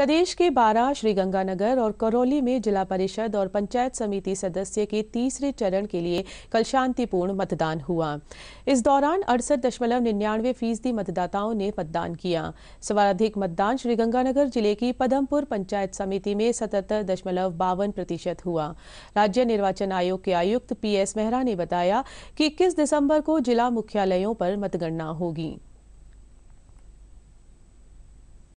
प्रदेश के बारह श्रीगंगानगर और करौली में जिला परिषद और पंचायत समिति सदस्य के तीसरे चरण के लिए कल शांतिपूर्ण मतदान हुआ इस दौरान अड़सठ दशमलव निन्यानवे फीसदी मतदाताओं ने मतदान किया सर्वाधिक मतदान श्रीगंगानगर जिले की पदमपुर पंचायत समिति में सतहत्तर दशमलव बावन प्रतिशत हुआ राज्य निर्वाचन आयोग के आयुक्त पी एस मेहरा ने बताया कि इक्कीस दिसम्बर को जिला मुख्यालयों पर मतगणना होगी